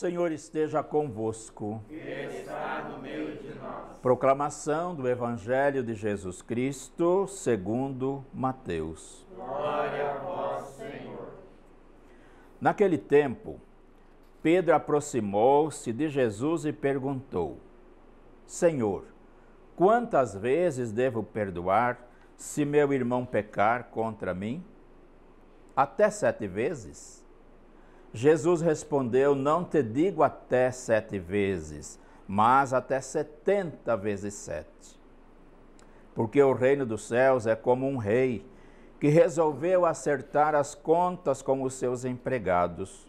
Senhor esteja convosco. Ele está no meio de nós. Proclamação do Evangelho de Jesus Cristo, segundo Mateus. Glória a vós, Senhor. Naquele tempo, Pedro aproximou-se de Jesus e perguntou: Senhor, quantas vezes devo perdoar se meu irmão pecar contra mim? Até sete vezes? Jesus respondeu: Não te digo até sete vezes, mas até setenta vezes sete. Porque o reino dos céus é como um rei que resolveu acertar as contas com os seus empregados.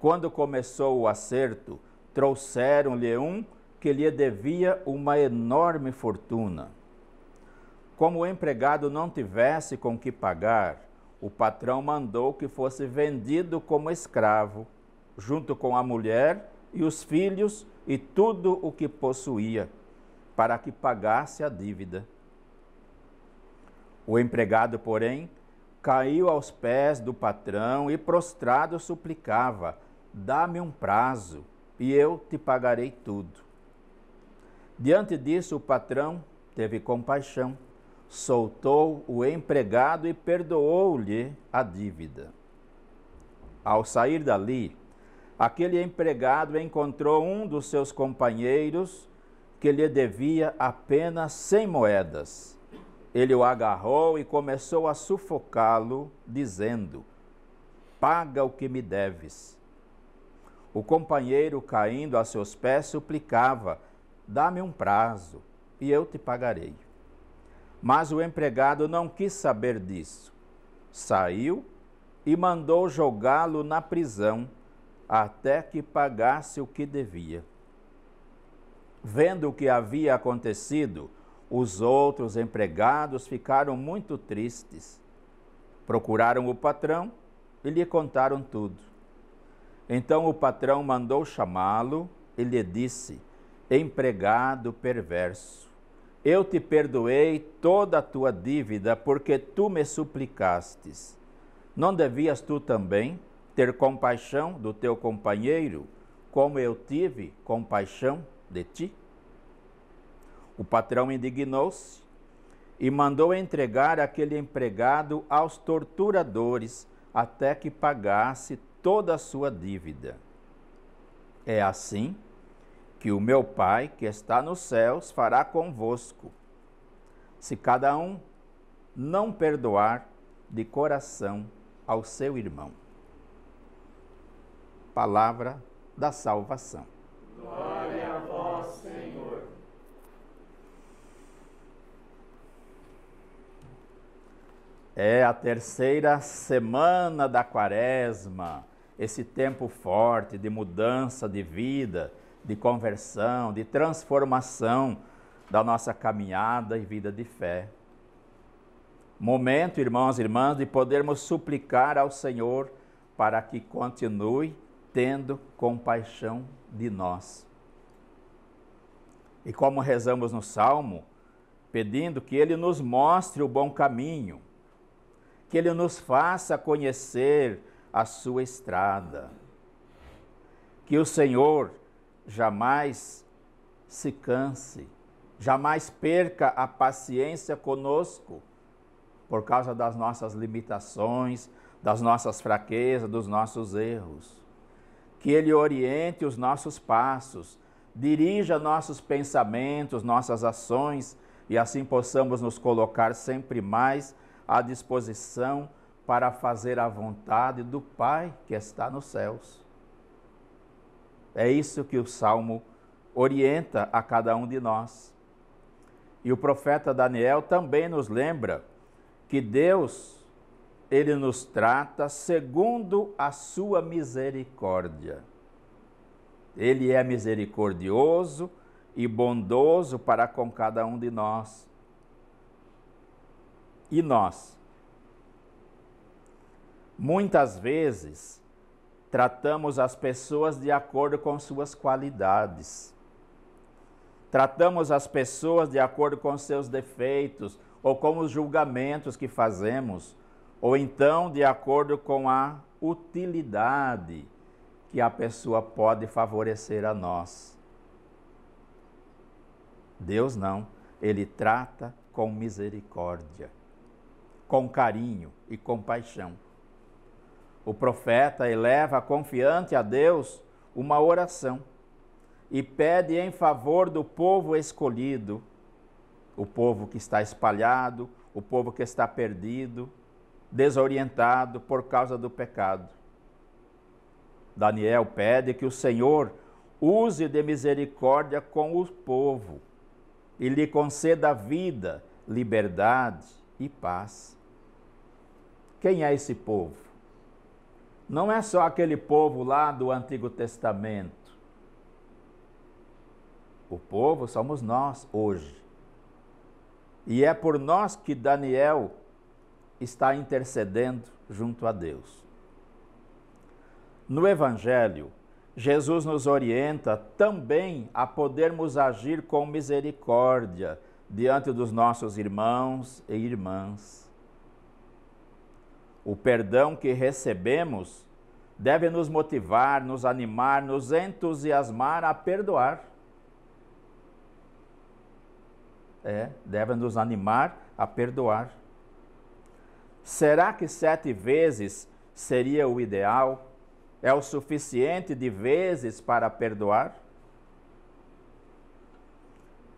Quando começou o acerto, trouxeram-lhe um que lhe devia uma enorme fortuna. Como o empregado não tivesse com que pagar, o patrão mandou que fosse vendido como escravo, junto com a mulher e os filhos e tudo o que possuía, para que pagasse a dívida. O empregado, porém, caiu aos pés do patrão e prostrado suplicava: Dá-me um prazo e eu te pagarei tudo. Diante disso, o patrão teve compaixão soltou o empregado e perdoou-lhe a dívida. Ao sair dali, aquele empregado encontrou um dos seus companheiros que lhe devia apenas cem moedas. Ele o agarrou e começou a sufocá-lo, dizendo: Paga o que me deves. O companheiro, caindo a seus pés, suplicava: Dá-me um prazo e eu te pagarei. Mas o empregado não quis saber disso. Saiu e mandou jogá-lo na prisão até que pagasse o que devia. Vendo o que havia acontecido, os outros empregados ficaram muito tristes. Procuraram o patrão e lhe contaram tudo. Então o patrão mandou chamá-lo e lhe disse: Empregado perverso eu te perdoei toda a tua dívida, porque tu me suplicastes. Não devias tu também ter compaixão do teu companheiro, como eu tive compaixão de ti? O patrão indignou-se e mandou entregar aquele empregado aos torturadores até que pagasse toda a sua dívida. É assim que o meu Pai, que está nos céus, fará convosco, se cada um não perdoar de coração ao seu irmão. Palavra da salvação. Glória a vós, Senhor. É a terceira semana da quaresma, esse tempo forte de mudança de vida, de conversão, de transformação da nossa caminhada e vida de fé. Momento, irmãos e irmãs, de podermos suplicar ao Senhor para que continue tendo compaixão de nós. E como rezamos no Salmo, pedindo que Ele nos mostre o bom caminho, que Ele nos faça conhecer a sua estrada. Que o Senhor jamais se canse, jamais perca a paciência conosco por causa das nossas limitações, das nossas fraquezas, dos nossos erros. Que Ele oriente os nossos passos, dirija nossos pensamentos, nossas ações e assim possamos nos colocar sempre mais à disposição para fazer a vontade do Pai que está nos céus. É isso que o salmo orienta a cada um de nós. E o profeta Daniel também nos lembra que Deus, ele nos trata segundo a sua misericórdia. Ele é misericordioso e bondoso para com cada um de nós. E nós? Muitas vezes Tratamos as pessoas de acordo com suas qualidades. Tratamos as pessoas de acordo com seus defeitos ou com os julgamentos que fazemos, ou então de acordo com a utilidade que a pessoa pode favorecer a nós. Deus não, ele trata com misericórdia, com carinho e compaixão. O profeta eleva confiante a Deus uma oração e pede em favor do povo escolhido, o povo que está espalhado, o povo que está perdido, desorientado por causa do pecado. Daniel pede que o Senhor use de misericórdia com o povo e lhe conceda vida, liberdade e paz. Quem é esse povo? Não é só aquele povo lá do Antigo Testamento. O povo somos nós hoje. E é por nós que Daniel está intercedendo junto a Deus. No Evangelho, Jesus nos orienta também a podermos agir com misericórdia diante dos nossos irmãos e irmãs. O perdão que recebemos deve nos motivar, nos animar, nos entusiasmar a perdoar. É, deve nos animar a perdoar. Será que sete vezes seria o ideal? É o suficiente de vezes para perdoar?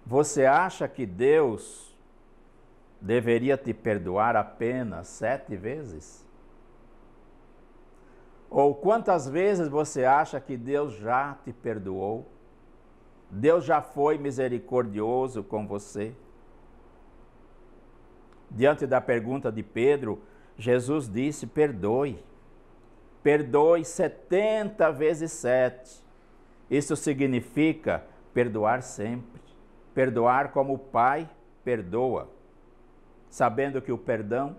Você acha que Deus deveria te perdoar apenas sete vezes? Ou quantas vezes você acha que Deus já te perdoou? Deus já foi misericordioso com você? Diante da pergunta de Pedro, Jesus disse: perdoe. Perdoe setenta vezes sete. Isso significa perdoar sempre. Perdoar como o Pai perdoa sabendo que o perdão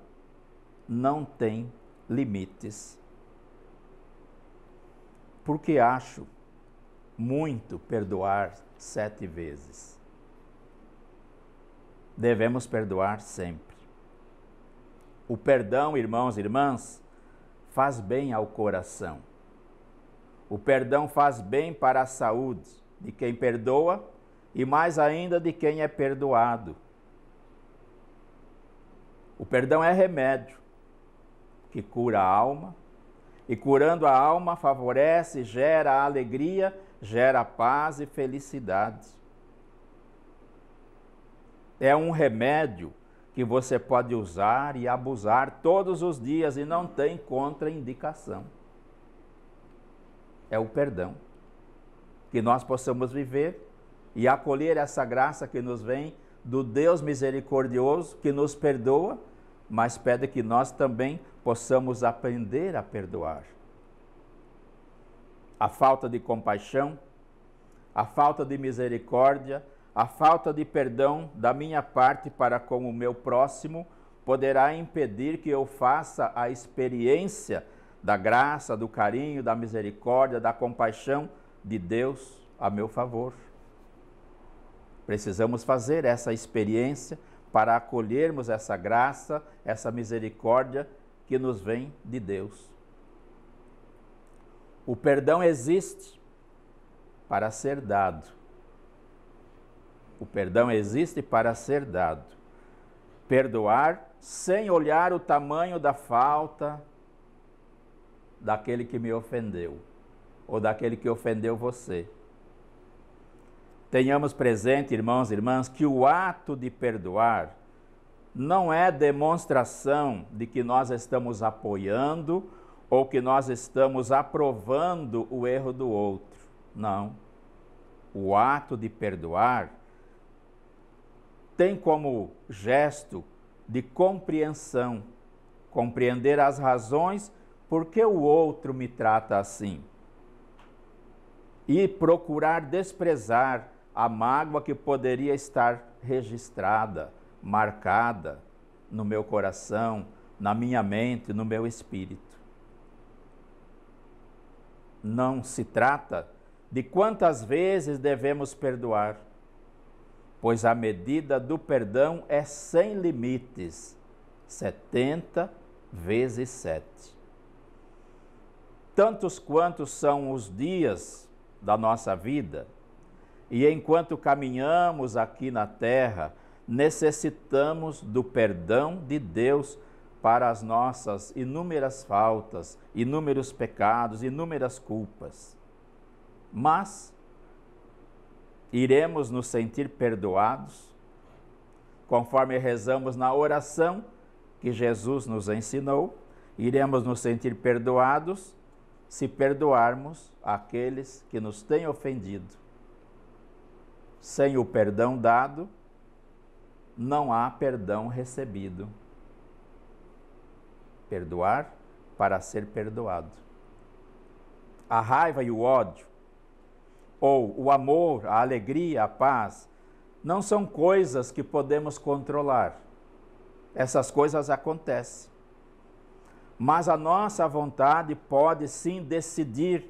não tem limites. Porque acho muito perdoar sete vezes. Devemos perdoar sempre. O perdão, irmãos e irmãs, faz bem ao coração. O perdão faz bem para a saúde de quem perdoa e mais ainda de quem é perdoado. O perdão é remédio que cura a alma e, curando a alma, favorece, gera alegria, gera paz e felicidade. É um remédio que você pode usar e abusar todos os dias e não tem contraindicação. É o perdão. Que nós possamos viver e acolher essa graça que nos vem do Deus misericordioso que nos perdoa, mas pede que nós também possamos aprender a perdoar. A falta de compaixão, a falta de misericórdia, a falta de perdão da minha parte para com o meu próximo poderá impedir que eu faça a experiência da graça, do carinho, da misericórdia, da compaixão de Deus a meu favor. Precisamos fazer essa experiência para acolhermos essa graça, essa misericórdia que nos vem de Deus. O perdão existe para ser dado. O perdão existe para ser dado. Perdoar sem olhar o tamanho da falta daquele que me ofendeu ou daquele que ofendeu você. Tenhamos presente, irmãos e irmãs, que o ato de perdoar não é demonstração de que nós estamos apoiando ou que nós estamos aprovando o erro do outro. Não. O ato de perdoar tem como gesto de compreensão, compreender as razões por que o outro me trata assim e procurar desprezar a mágoa que poderia estar registrada, marcada no meu coração, na minha mente, no meu espírito. Não se trata de quantas vezes devemos perdoar, pois a medida do perdão é sem limites 70 vezes 7. Tantos quantos são os dias da nossa vida e enquanto caminhamos aqui na terra, necessitamos do perdão de Deus para as nossas inúmeras faltas, inúmeros pecados, inúmeras culpas. Mas iremos nos sentir perdoados, conforme rezamos na oração que Jesus nos ensinou, iremos nos sentir perdoados se perdoarmos aqueles que nos têm ofendido sem o perdão dado, não há perdão recebido. Perdoar para ser perdoado. A raiva e o ódio, ou o amor, a alegria, a paz, não são coisas que podemos controlar. Essas coisas acontecem. Mas a nossa vontade pode sim decidir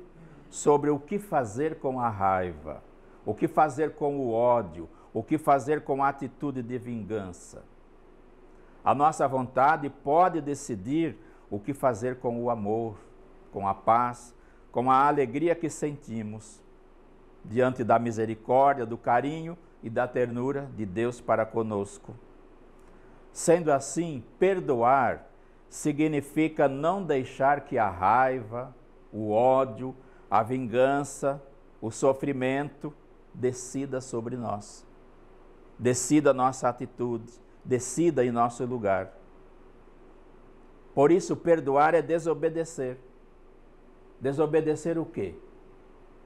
sobre o que fazer com a raiva o que fazer com o ódio, o que fazer com a atitude de vingança. A nossa vontade pode decidir o que fazer com o amor, com a paz, com a alegria que sentimos diante da misericórdia, do carinho e da ternura de Deus para conosco. Sendo assim, perdoar significa não deixar que a raiva, o ódio, a vingança, o sofrimento, decida sobre nós. Decida a nossa atitude, decida em nosso lugar. Por isso, perdoar é desobedecer. Desobedecer o quê?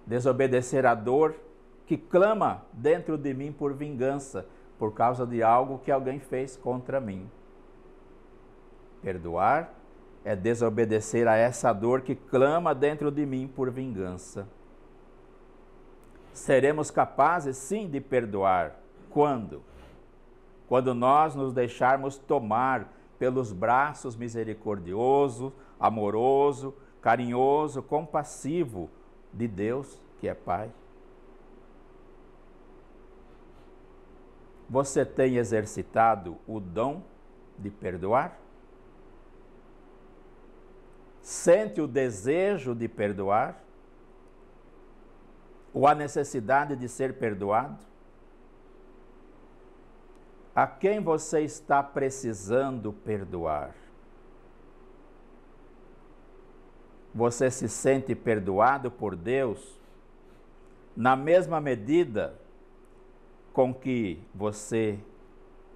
Desobedecer a dor que clama dentro de mim por vingança, por causa de algo que alguém fez contra mim. Perdoar é desobedecer a essa dor que clama dentro de mim por vingança seremos capazes sim de perdoar. Quando? Quando nós nos deixarmos tomar pelos braços misericordioso, amoroso, carinhoso, compassivo de Deus, que é Pai. Você tem exercitado o dom de perdoar? Sente o desejo de perdoar? ou a necessidade de ser perdoado? A quem você está precisando perdoar? Você se sente perdoado por Deus na mesma medida com que você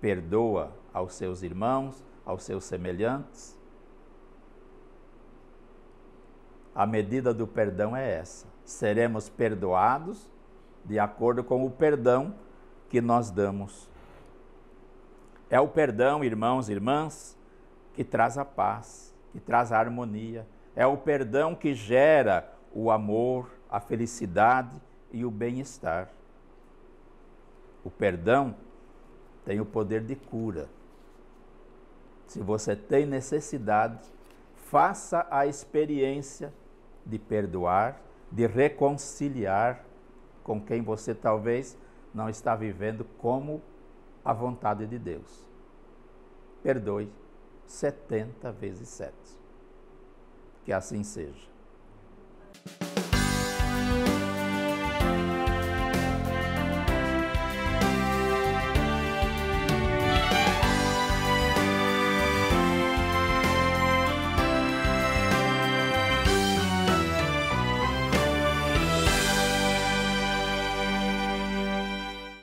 perdoa aos seus irmãos, aos seus semelhantes? A medida do perdão é essa seremos perdoados de acordo com o perdão que nós damos. É o perdão, irmãos e irmãs, que traz a paz, que traz a harmonia. É o perdão que gera o amor, a felicidade e o bem-estar. O perdão tem o poder de cura. Se você tem necessidade, faça a experiência de perdoar de reconciliar com quem você talvez não está vivendo como a vontade de Deus. Perdoe 70 vezes 7. Que assim seja.